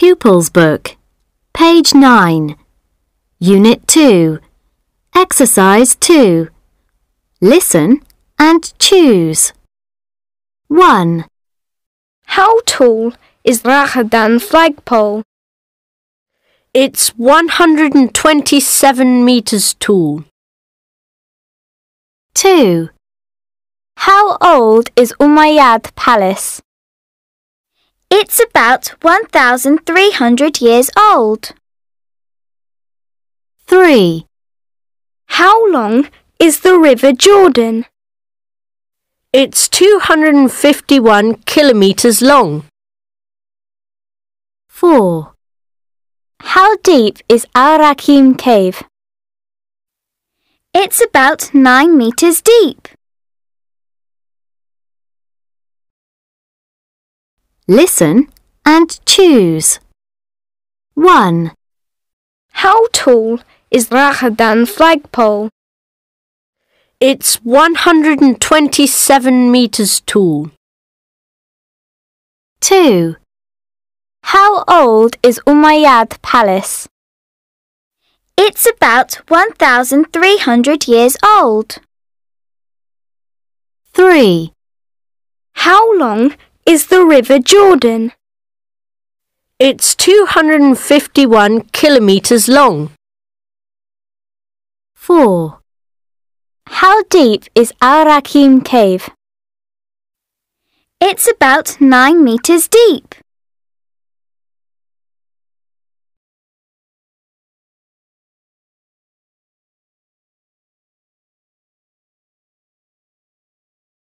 Pupils Book, page 9, Unit 2, Exercise 2. Listen and choose. 1. How tall is Rahadan flagpole? It's 127 meters tall. 2. How old is Umayyad Palace? It's about 1,300 years old. 3. How long is the River Jordan? It's 251 kilometres long. 4. How deep is Al Rakim Cave? It's about 9 metres deep. Listen and choose. 1. How tall is Rahadan flagpole? It's 127 metres tall. 2. How old is Umayyad Palace? It's about 1,300 years old. 3. How long is the River Jordan? It's 251 kilometres long. 4. How deep is Al Rakim Cave? It's about 9 metres deep.